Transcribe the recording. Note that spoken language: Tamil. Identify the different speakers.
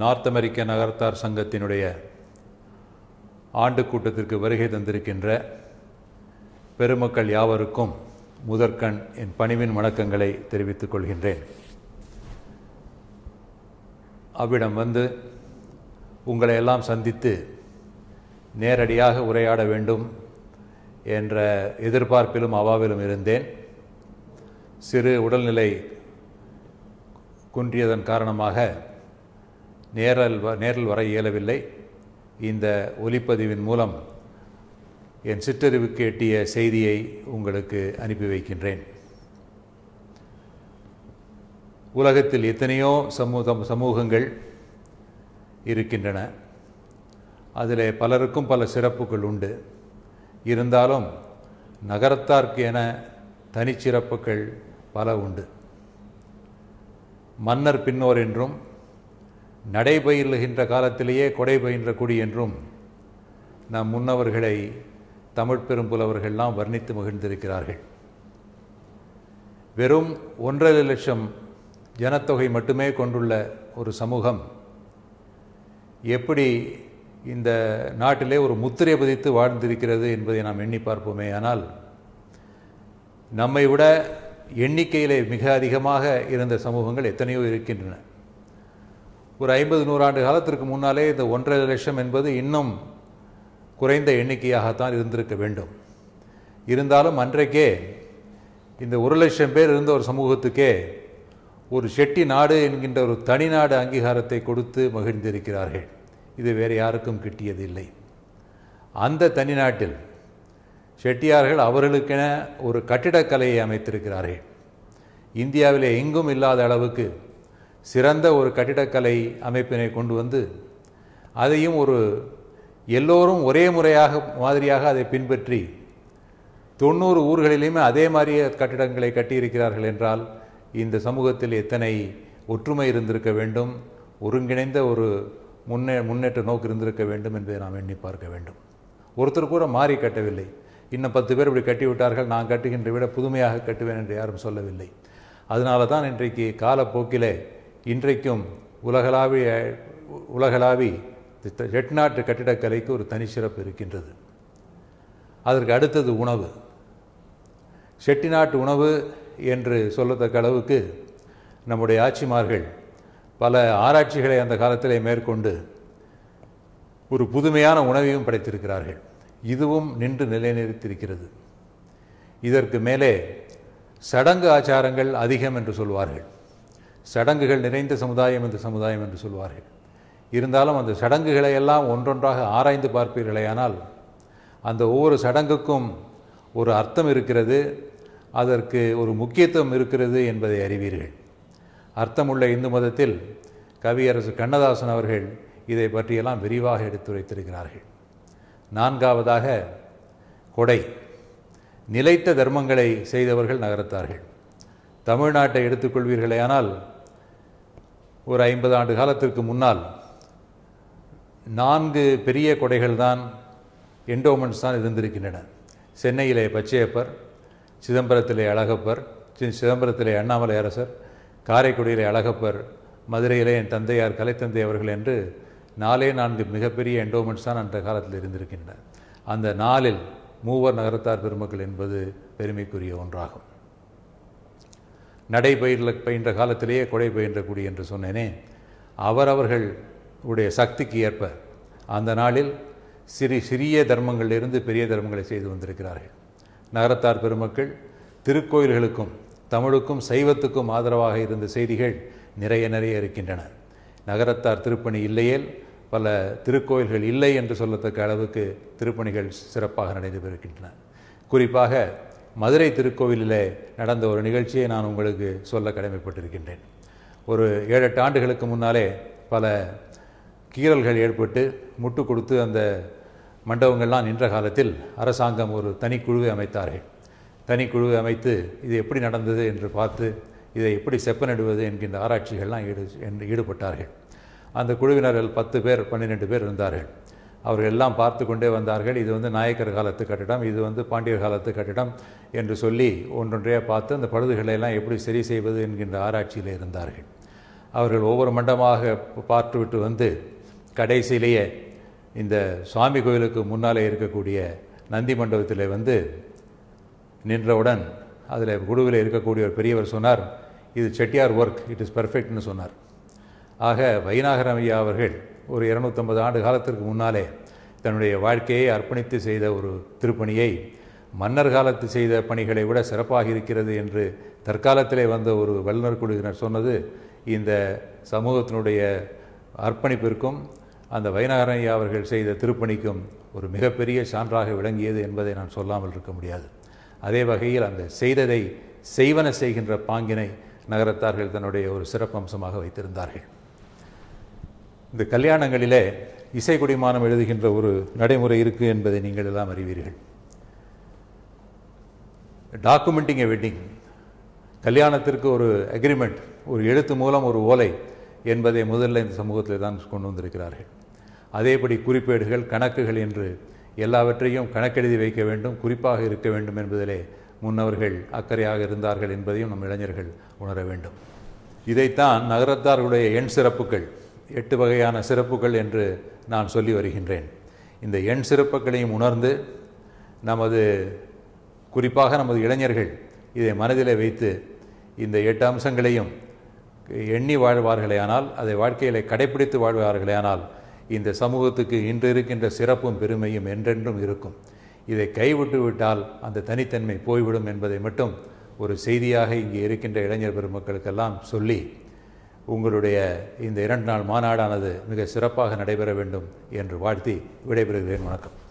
Speaker 1: நார்த் அமெரிக்க நகர்த்தார் சங்கத்தினுடைய ஆண்டு கூட்டத்திற்கு வருகை தந்திருக்கின்ற பெருமக்கள் யாவருக்கும் முதற்கண் என் பணிவின் வணக்கங்களை தெரிவித்துக் கொள்கின்றேன் அவ்விடம் வந்து உங்களை எல்லாம் சந்தித்து நேரடியாக உரையாட வேண்டும் என்ற எதிர்பார்ப்பிலும் அவாவிலும் இருந்தேன் சிறு உடல்நிலை குன்றியதன் காரணமாக நேரல் நேரில் வர இயலவில்லை இந்த ஒலிப்பதிவின் மூலம் என் சிற்றறிவுக்கு எட்டிய செய்தியை உங்களுக்கு அனுப்பி வைக்கின்றேன் உலகத்தில் எத்தனையோ சமூகம் சமூகங்கள் இருக்கின்றன அதில் பலருக்கும் பல சிறப்புகள் உண்டு இருந்தாலும் நகரத்தார்க்கு என தனிச்சிறப்புகள் பல உண்டு மன்னர் பின்னோர் என்றும் நடைபயிலுகின்ற காலத்திலேயே கொடை பயின்ற குடி என்றும் நம் முன்னவர்களை தமிழ் பெரும்புலவர்கள்லாம் வர்ணித்து மகிழ்ந்திருக்கிறார்கள் வெறும் ஒன்றரை லட்சம் ஜனத்தொகை மட்டுமே கொண்டுள்ள ஒரு சமூகம் எப்படி இந்த நாட்டிலே ஒரு முத்திரை பதித்து வாழ்ந்திருக்கிறது என்பதை நாம் எண்ணி பார்ப்போமே ஆனால் நம்மை விட எண்ணிக்கையிலே மிக அதிகமாக இருந்த சமூகங்கள் எத்தனையோ இருக்கின்றன ஒரு ஐம்பது நூறாண்டு காலத்திற்கு முன்னாலே இந்த ஒன்றரை லட்சம் என்பது இன்னும் குறைந்த எண்ணிக்கையாகத்தான் இருந்திருக்க வேண்டும் இருந்தாலும் அன்றைக்கே இந்த ஒரு லட்சம் பேர் இருந்த ஒரு சமூகத்துக்கே ஒரு செட்டி நாடு என்கின்ற ஒரு தனிநாடு அங்கீகாரத்தை கொடுத்து மகிழ்ந்திருக்கிறார்கள் இது வேறு யாருக்கும் கிட்டியதில்லை அந்த தனிநாட்டில் செட்டியார்கள் அவர்களுக்கென ஒரு கட்டிடக்கலையை அமைத்திருக்கிறார்கள் இந்தியாவிலே எங்கும் இல்லாத அளவுக்கு சிறந்த ஒரு கட்டிடக்கலை அமைப்பினை கொண்டு வந்து அதையும் ஒரு எல்லோரும் ஒரே முறையாக மாதிரியாக அதை பின்பற்றி தொண்ணூறு ஊர்களிலுமே அதே மாதிரியே கட்டிடங்களை கட்டியிருக்கிறார்கள் என்றால் இந்த சமூகத்தில் எத்தனை ஒற்றுமை இருந்திருக்க வேண்டும் ஒருங்கிணைந்த ஒரு முன்னே முன்னேற்ற நோக்கு இருந்திருக்க வேண்டும் என்பதை நாம் எண்ணி பார்க்க வேண்டும் ஒருத்தர் கூட மாறி கட்டவில்லை இன்னும் பத்து பேர் இப்படி கட்டிவிட்டார்கள் நான் கட்டுகின்ற விட புதுமையாக கட்டுவேன் என்று யாரும் சொல்லவில்லை அதனால தான் இன்றைக்கு காலப்போக்கிலே இன்றைக்கும் உலகளாவிய உலகளாவி எட்நாட்டு கட்டிடக்கலைக்கு ஒரு தனிச்சிறப்பு இருக்கின்றது அதற்கு அடுத்தது உணவு செட்டிநாட்டு உணவு என்று சொல்லத்தக்க அளவுக்கு நம்முடைய ஆட்சிமார்கள் பல ஆராய்ச்சிகளை அந்த காலத்திலே மேற்கொண்டு ஒரு புதுமையான உணவையும் படைத்திருக்கிறார்கள் இதுவும் நின்று நிலைநிறுத்தியிருக்கிறது இதற்கு மேலே சடங்கு ஆச்சாரங்கள் அதிகம் என்று சொல்வார்கள் சடங்குகள் நிறைந்த சமுதாயம் இந்த சமுதாயம் என்று சொல்வார்கள் இருந்தாலும் அந்த சடங்குகளை எல்லாம் ஒன்றொன்றாக ஆராய்ந்து பார்ப்பீர்களேயானால் அந்த ஒவ்வொரு சடங்குக்கும் ஒரு அர்த்தம் இருக்கிறது அதற்கு ஒரு முக்கியத்துவம் இருக்கிறது என்பதை அறிவீர்கள் அர்த்தமுள்ள இந்து மதத்தில் கவியரசு கண்ணதாசன் அவர்கள் இதை பற்றியெல்லாம் விரிவாக எடுத்துரைத்திருக்கிறார்கள் நான்காவதாக கொடை நிலைத்த தர்மங்களை செய்தவர்கள் நகர்த்தார்கள் தமிழ்நாட்டை எடுத்துக்கொள்வீர்களே ஆனால் ஒரு ஐம்பது ஆண்டு காலத்திற்கு முன்னால் நான்கு பெரிய கொடைகள் தான் என்டோமெண்ட்ஸ் தான் இருந்திருக்கின்றன சென்னையிலே பச்சையப்பர் சிதம்பரத்திலே அழகப்பர் சிதம்பரத்திலே அண்ணாமலை அரசர் காரைக்குடியிலே அழகப்பர் மதுரையிலே என் தந்தையார் கலைத்தந்தை அவர்கள் என்று நாலே நான்கு மிகப்பெரிய என்டோமெண்ட்ஸ் தான் அந்த காலத்தில் இருந்திருக்கின்றன அந்த நாளில் மூவர் நகரத்தார் பெருமக்கள் என்பது பெருமைக்குரிய ஒன்றாகும் நடை பயிரில் பயின்ற காலத்திலேயே கொடை பயின்ற குடி என்று சொன்னேனே அவரவர்கள் உடைய சக்திக்கு ஏற்ப அந்த நாளில் சிறு சிறிய தர்மங்களிலிருந்து பெரிய தர்மங்களை செய்து வந்திருக்கிறார்கள் நகரத்தார் பெருமக்கள் திருக்கோயில்களுக்கும் தமிழுக்கும் சைவத்துக்கும் ஆதரவாக இருந்த செய்திகள் நிறைய நிறைய இருக்கின்றன நகரத்தார் திருப்பணி இல்லையேல் பல திருக்கோயில்கள் இல்லை என்று சொல்லத்தக்க அளவுக்கு திருப்பணிகள் சிறப்பாக நடைபெறுகின்றன குறிப்பாக மதுரை திருக்கோவிலிலே நடந்த ஒரு நிகழ்ச்சியை நான் உங்களுக்கு சொல்ல கடமைப்பட்டிருக்கின்றேன் ஒரு ஏழெட்டு ஆண்டுகளுக்கு முன்னாலே பல கீறல்கள் ஏற்பட்டு முட்டு கொடுத்து அந்த மண்டபங்கள்லாம் நின்ற காலத்தில் அரசாங்கம் ஒரு தனிக்குழுவை அமைத்தார்கள் தனிக்குழுவை அமைத்து இது எப்படி நடந்தது என்று பார்த்து இதை எப்படி செப்பனிடுவது என்கின்ற ஆராய்ச்சிகள்லாம் ஈடு என்று ஈடுபட்டார்கள் அந்த குழுவினர்கள் பத்து பேர் பன்னிரெண்டு பேர் இருந்தார்கள் அவர்கள் எல்லாம் பார்த்து கொண்டே வந்தார்கள் இது வந்து நாயக்கர் காலத்து கட்டிடம் இது வந்து பாண்டியர் காலத்து கட்டிடம் என்று சொல்லி ஒன்றொன்றையாக பார்த்து அந்த பழுதுகளை எல்லாம் எப்படி சரி செய்வது என்கின்ற ஆராய்ச்சியில் இருந்தார்கள் அவர்கள் ஒவ்வொரு மண்டமாக பார்த்துவிட்டு வந்து கடைசியிலேயே இந்த சுவாமி கோயிலுக்கு முன்னாலே இருக்கக்கூடிய நந்தி மண்டபத்தில் வந்து நின்றவுடன் அதில் குழுவில் இருக்கக்கூடிய ஒரு பெரியவர் சொன்னார் இது செட்டியார் ஒர்க் இட் இஸ் பர்ஃபெக்ட்னு சொன்னார் ஆக வைநாகரமையா அவர்கள் ஒரு இரநூத்தம்பது ஆண்டு காலத்திற்கு முன்னாலே தன்னுடைய வாழ்க்கையை அர்ப்பணித்து செய்த ஒரு திருப்பணியை மன்னர் காலத்து செய்த பணிகளை விட சிறப்பாக இருக்கிறது என்று தற்காலத்திலே வந்த ஒரு வல்லுநர் குழுவினர் சொன்னது இந்த சமூகத்தினுடைய அர்ப்பணிப்பிற்கும் அந்த வைநாகரையா அவர்கள் செய்த திருப்பணிக்கும் ஒரு மிகப்பெரிய சான்றாக விளங்கியது என்பதை நான் சொல்லாமல் இருக்க முடியாது அதே வகையில் அந்த செய்ததை செய்வன செய்கின்ற பாங்கினை நகரத்தார்கள் தன்னுடைய ஒரு சிறப்பம்சமாக வைத்திருந்தார்கள் இந்த கல்யாணங்களிலே இசை குடிமானம் எழுதுகின்ற ஒரு நடைமுறை இருக்குது என்பதை நீங்கள் எல்லாம் அறிவீர்கள் டாக்குமெண்டிங் எ வெட்டிங் கல்யாணத்திற்கு ஒரு அக்ரிமெண்ட் ஒரு எழுத்து மூலம் ஒரு ஓலை என்பதை முதல்ல இந்த சமூகத்தில் தான் கொண்டு வந்திருக்கிறார்கள் அதேபடி குறிப்பேடுகள் கணக்குகள் என்று எல்லாவற்றையும் கணக்கெழுதி வைக்க வேண்டும் குறிப்பாக இருக்க வேண்டும் என்பதிலே முன்னவர்கள் அக்கறையாக இருந்தார்கள் என்பதையும் நம் இளைஞர்கள் உணர வேண்டும் இதைத்தான் நகரத்தார்களுடைய எண் சிறப்புகள் எட்டு வகையான சிறப்புகள் என்று நான் சொல்லி வருகின்றேன் இந்த எண் சிறப்புகளையும் உணர்ந்து நமது குறிப்பாக நமது இளைஞர்கள் இதை மனதில் வைத்து இந்த எட்டு அம்சங்களையும் எண்ணி வாழ்வார்களேயானால் அதை வாழ்க்கையில் கடைபிடித்து வாழ்வார்களேயானால் இந்த சமூகத்துக்கு இன்று இருக்கின்ற சிறப்பும் பெருமையும் என்றென்றும் இருக்கும் இதை கைவிட்டு விட்டால் அந்த தனித்தன்மை போய்விடும் என்பதை மட்டும் ஒரு செய்தியாக இங்கே இருக்கின்ற இளைஞர் பெருமக்களுக்கெல்லாம் சொல்லி உங்களுடைய இந்த இரண்டு நாள் மாநாடானது மிக சிறப்பாக நடைபெற வேண்டும் என்று வாழ்த்தி விடைபெறுகிறேன் வணக்கம்